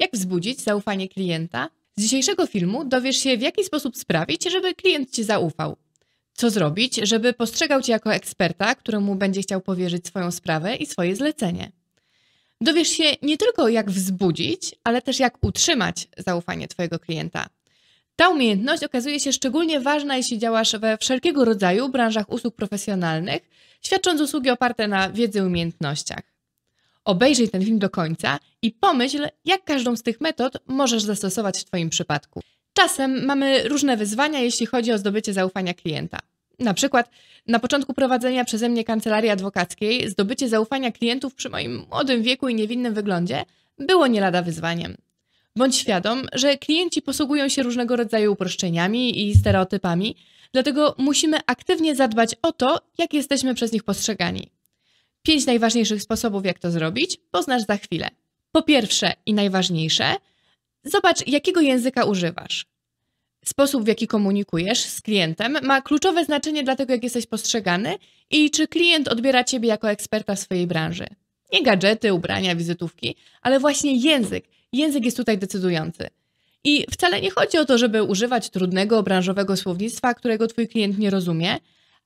Jak wzbudzić zaufanie klienta? Z dzisiejszego filmu dowiesz się, w jaki sposób sprawić, żeby klient Ci zaufał. Co zrobić, żeby postrzegał Cię jako eksperta, któremu będzie chciał powierzyć swoją sprawę i swoje zlecenie. Dowiesz się nie tylko jak wzbudzić, ale też jak utrzymać zaufanie Twojego klienta. Ta umiejętność okazuje się szczególnie ważna, jeśli działasz we wszelkiego rodzaju branżach usług profesjonalnych, świadcząc usługi oparte na wiedzy i umiejętnościach. Obejrzyj ten film do końca i pomyśl, jak każdą z tych metod możesz zastosować w Twoim przypadku. Czasem mamy różne wyzwania, jeśli chodzi o zdobycie zaufania klienta. Na przykład na początku prowadzenia przeze mnie kancelarii adwokackiej zdobycie zaufania klientów przy moim młodym wieku i niewinnym wyglądzie było nie lada wyzwaniem. Bądź świadom, że klienci posługują się różnego rodzaju uproszczeniami i stereotypami, dlatego musimy aktywnie zadbać o to, jak jesteśmy przez nich postrzegani. Pięć najważniejszych sposobów, jak to zrobić, poznasz za chwilę. Po pierwsze i najważniejsze, zobacz, jakiego języka używasz. Sposób, w jaki komunikujesz z klientem, ma kluczowe znaczenie dla tego, jak jesteś postrzegany i czy klient odbiera ciebie jako eksperta swojej branży. Nie gadżety, ubrania, wizytówki, ale właśnie język. Język jest tutaj decydujący. I wcale nie chodzi o to, żeby używać trudnego branżowego słownictwa, którego twój klient nie rozumie,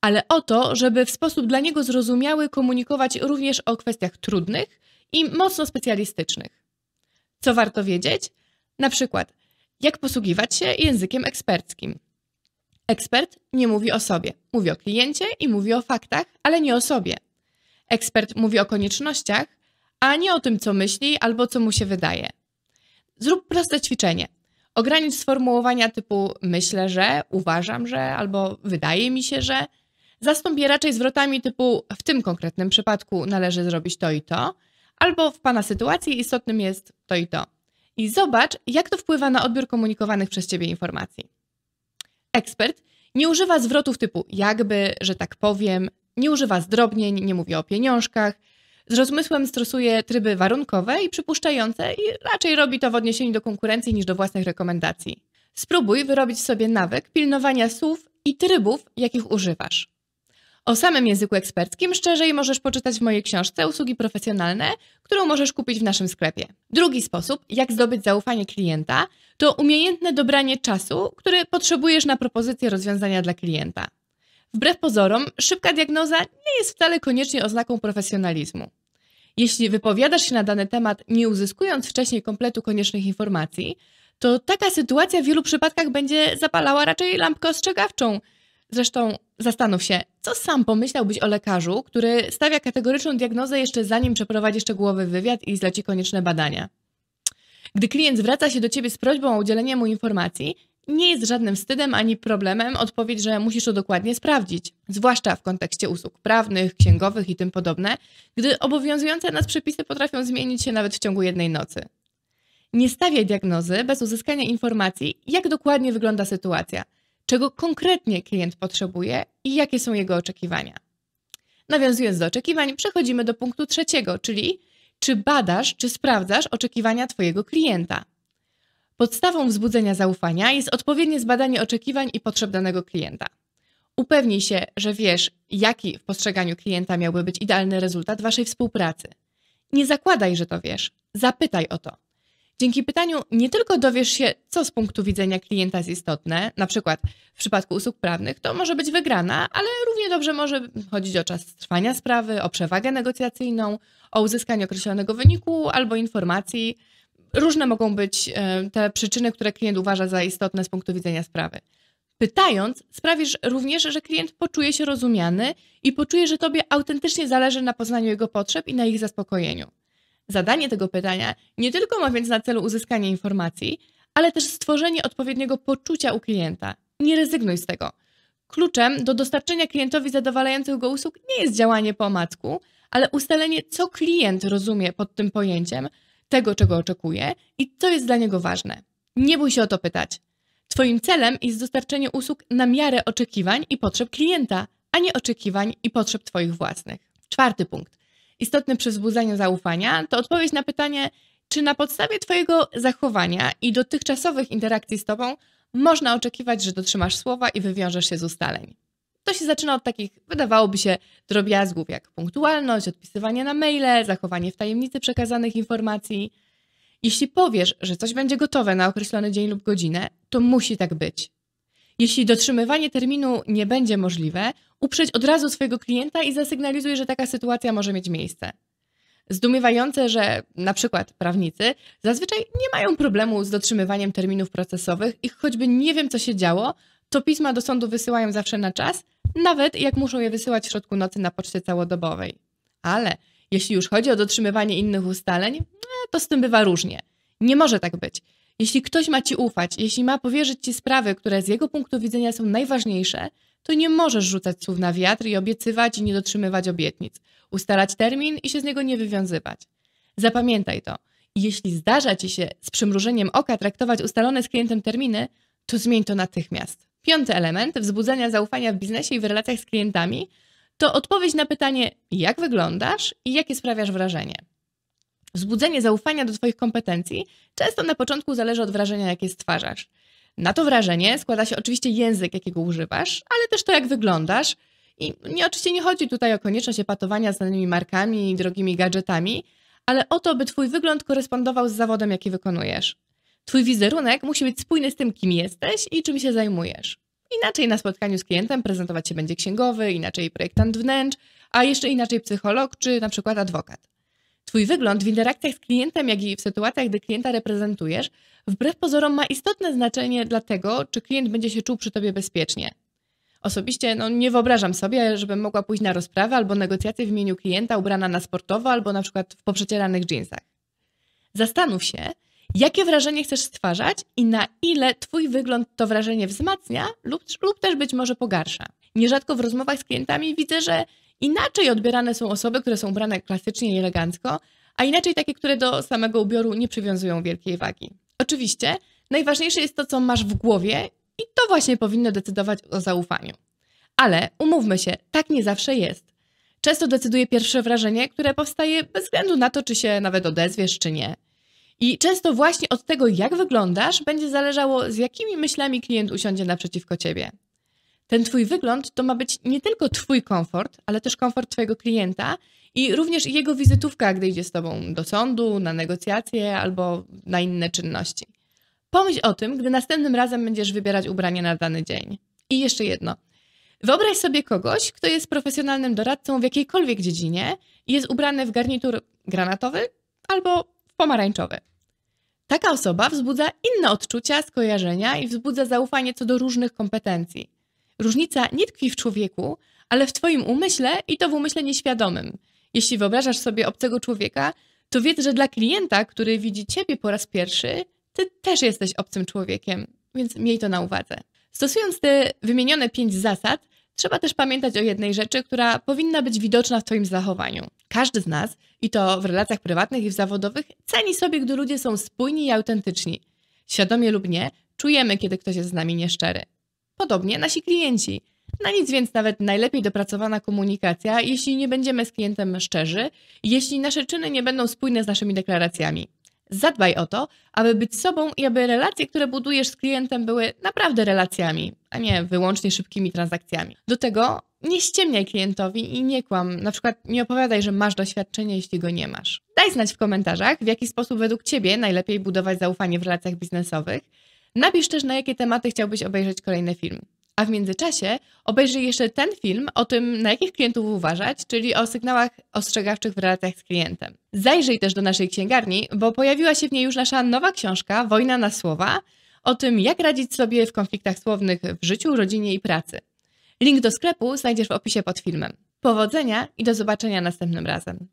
ale o to, żeby w sposób dla niego zrozumiały komunikować również o kwestiach trudnych i mocno specjalistycznych. Co warto wiedzieć? Na przykład, jak posługiwać się językiem eksperckim. Ekspert nie mówi o sobie, mówi o kliencie i mówi o faktach, ale nie o sobie. Ekspert mówi o koniecznościach, a nie o tym, co myśli albo co mu się wydaje. Zrób proste ćwiczenie. Ogranicz sformułowania typu myślę, że, uważam, że albo wydaje mi się, że Zastąp je raczej zwrotami typu w tym konkretnym przypadku należy zrobić to i to, albo w Pana sytuacji istotnym jest to i to. I zobacz, jak to wpływa na odbiór komunikowanych przez Ciebie informacji. Ekspert nie używa zwrotów typu jakby, że tak powiem, nie używa zdrobnień, nie mówi o pieniążkach, z rozmysłem stosuje tryby warunkowe i przypuszczające i raczej robi to w odniesieniu do konkurencji niż do własnych rekomendacji. Spróbuj wyrobić sobie nawyk pilnowania słów i trybów, jakich używasz. O samym języku eksperckim szczerzej możesz poczytać w mojej książce Usługi profesjonalne, którą możesz kupić w naszym sklepie. Drugi sposób, jak zdobyć zaufanie klienta, to umiejętne dobranie czasu, który potrzebujesz na propozycję rozwiązania dla klienta. Wbrew pozorom, szybka diagnoza nie jest wcale koniecznie oznaką profesjonalizmu. Jeśli wypowiadasz się na dany temat, nie uzyskując wcześniej kompletu koniecznych informacji, to taka sytuacja w wielu przypadkach będzie zapalała raczej lampkę ostrzegawczą, Zresztą zastanów się, co sam pomyślałbyś o lekarzu, który stawia kategoryczną diagnozę jeszcze zanim przeprowadzi szczegółowy wywiad i zleci konieczne badania. Gdy klient zwraca się do ciebie z prośbą o udzielenie mu informacji, nie jest żadnym wstydem ani problemem odpowiedź, że musisz to dokładnie sprawdzić, zwłaszcza w kontekście usług prawnych, księgowych i tym podobne, gdy obowiązujące nas przepisy potrafią zmienić się nawet w ciągu jednej nocy. Nie stawiaj diagnozy bez uzyskania informacji, jak dokładnie wygląda sytuacja, czego konkretnie klient potrzebuje i jakie są jego oczekiwania. Nawiązując do oczekiwań, przechodzimy do punktu trzeciego, czyli czy badasz, czy sprawdzasz oczekiwania Twojego klienta. Podstawą wzbudzenia zaufania jest odpowiednie zbadanie oczekiwań i potrzeb danego klienta. Upewnij się, że wiesz, jaki w postrzeganiu klienta miałby być idealny rezultat Waszej współpracy. Nie zakładaj, że to wiesz. Zapytaj o to. Dzięki pytaniu nie tylko dowiesz się, co z punktu widzenia klienta jest istotne, na przykład w przypadku usług prawnych to może być wygrana, ale równie dobrze może chodzić o czas trwania sprawy, o przewagę negocjacyjną, o uzyskanie określonego wyniku albo informacji. Różne mogą być e, te przyczyny, które klient uważa za istotne z punktu widzenia sprawy. Pytając, sprawisz również, że klient poczuje się rozumiany i poczuje, że tobie autentycznie zależy na poznaniu jego potrzeb i na ich zaspokojeniu. Zadanie tego pytania nie tylko ma więc na celu uzyskanie informacji, ale też stworzenie odpowiedniego poczucia u klienta. Nie rezygnuj z tego. Kluczem do dostarczenia klientowi zadowalających go usług nie jest działanie po omacku, ale ustalenie, co klient rozumie pod tym pojęciem, tego, czego oczekuje i co jest dla niego ważne. Nie bój się o to pytać. Twoim celem jest dostarczenie usług na miarę oczekiwań i potrzeb klienta, a nie oczekiwań i potrzeb Twoich własnych. Czwarty punkt istotny przy wzbudzaniu zaufania, to odpowiedź na pytanie, czy na podstawie Twojego zachowania i dotychczasowych interakcji z Tobą można oczekiwać, że dotrzymasz słowa i wywiążesz się z ustaleń. To się zaczyna od takich, wydawałoby się, drobiazgów jak punktualność, odpisywanie na maile, zachowanie w tajemnicy przekazanych informacji. Jeśli powiesz, że coś będzie gotowe na określony dzień lub godzinę, to musi tak być. Jeśli dotrzymywanie terminu nie będzie możliwe, uprzeć od razu swojego klienta i zasygnalizuj, że taka sytuacja może mieć miejsce. Zdumiewające, że na przykład prawnicy zazwyczaj nie mają problemu z dotrzymywaniem terminów procesowych i choćby nie wiem, co się działo, to pisma do sądu wysyłają zawsze na czas, nawet jak muszą je wysyłać w środku nocy na poczcie całodobowej. Ale jeśli już chodzi o dotrzymywanie innych ustaleń, no to z tym bywa różnie. Nie może tak być. Jeśli ktoś ma ci ufać, jeśli ma powierzyć ci sprawy, które z jego punktu widzenia są najważniejsze, to nie możesz rzucać słów na wiatr i obiecywać i nie dotrzymywać obietnic, ustalać termin i się z niego nie wywiązywać. Zapamiętaj to. Jeśli zdarza ci się z przymrużeniem oka traktować ustalone z klientem terminy, to zmień to natychmiast. Piąty element wzbudzania zaufania w biznesie i w relacjach z klientami to odpowiedź na pytanie, jak wyglądasz i jakie sprawiasz wrażenie. Wzbudzenie zaufania do Twoich kompetencji często na początku zależy od wrażenia, jakie stwarzasz. Na to wrażenie składa się oczywiście język, jakiego używasz, ale też to, jak wyglądasz. I nie, oczywiście nie chodzi tutaj o konieczność epatowania znanymi markami i drogimi gadżetami, ale o to, by Twój wygląd korespondował z zawodem, jaki wykonujesz. Twój wizerunek musi być spójny z tym, kim jesteś i czym się zajmujesz. Inaczej na spotkaniu z klientem prezentować się będzie księgowy, inaczej projektant wnętrz, a jeszcze inaczej psycholog czy na przykład adwokat. Twój wygląd w interakcjach z klientem, jak i w sytuacjach, gdy klienta reprezentujesz, wbrew pozorom ma istotne znaczenie dla tego, czy klient będzie się czuł przy Tobie bezpiecznie. Osobiście no, nie wyobrażam sobie, żebym mogła pójść na rozprawę albo negocjacje w imieniu klienta ubrana na sportowo albo na przykład w poprzecieranych jeansach. Zastanów się, jakie wrażenie chcesz stwarzać i na ile Twój wygląd to wrażenie wzmacnia lub, lub też być może pogarsza. Nierzadko w rozmowach z klientami widzę, że Inaczej odbierane są osoby, które są ubrane klasycznie i elegancko, a inaczej takie, które do samego ubioru nie przywiązują wielkiej wagi. Oczywiście najważniejsze jest to, co masz w głowie, i to właśnie powinno decydować o zaufaniu. Ale umówmy się, tak nie zawsze jest. Często decyduje pierwsze wrażenie, które powstaje bez względu na to, czy się nawet odezwiesz, czy nie. I często właśnie od tego, jak wyglądasz, będzie zależało, z jakimi myślami klient usiądzie naprzeciwko ciebie ten twój wygląd to ma być nie tylko twój komfort, ale też komfort twojego klienta i również jego wizytówka, gdy idzie z tobą do sądu, na negocjacje albo na inne czynności. Pomyśl o tym, gdy następnym razem będziesz wybierać ubranie na dany dzień. I jeszcze jedno. Wyobraź sobie kogoś, kto jest profesjonalnym doradcą w jakiejkolwiek dziedzinie i jest ubrany w garnitur granatowy albo pomarańczowy. Taka osoba wzbudza inne odczucia, skojarzenia i wzbudza zaufanie co do różnych kompetencji. Różnica nie tkwi w człowieku, ale w Twoim umyśle i to w umyśle nieświadomym. Jeśli wyobrażasz sobie obcego człowieka, to wiedz, że dla klienta, który widzi Ciebie po raz pierwszy, Ty też jesteś obcym człowiekiem, więc miej to na uwadze. Stosując te wymienione pięć zasad, trzeba też pamiętać o jednej rzeczy, która powinna być widoczna w Twoim zachowaniu. Każdy z nas, i to w relacjach prywatnych i w zawodowych, ceni sobie, gdy ludzie są spójni i autentyczni. Świadomie lub nie, czujemy, kiedy ktoś jest z nami nieszczery. Podobnie nasi klienci. Na nic więc nawet najlepiej dopracowana komunikacja, jeśli nie będziemy z klientem szczerzy, jeśli nasze czyny nie będą spójne z naszymi deklaracjami. Zadbaj o to, aby być sobą i aby relacje, które budujesz z klientem, były naprawdę relacjami, a nie wyłącznie szybkimi transakcjami. Do tego nie ściemniaj klientowi i nie kłam. Na przykład nie opowiadaj, że masz doświadczenie, jeśli go nie masz. Daj znać w komentarzach, w jaki sposób według Ciebie najlepiej budować zaufanie w relacjach biznesowych. Napisz też, na jakie tematy chciałbyś obejrzeć kolejny film. A w międzyczasie obejrzyj jeszcze ten film o tym, na jakich klientów uważać, czyli o sygnałach ostrzegawczych w relacjach z klientem. Zajrzyj też do naszej księgarni, bo pojawiła się w niej już nasza nowa książka Wojna na słowa o tym, jak radzić sobie w konfliktach słownych w życiu, rodzinie i pracy. Link do sklepu znajdziesz w opisie pod filmem. Powodzenia i do zobaczenia następnym razem.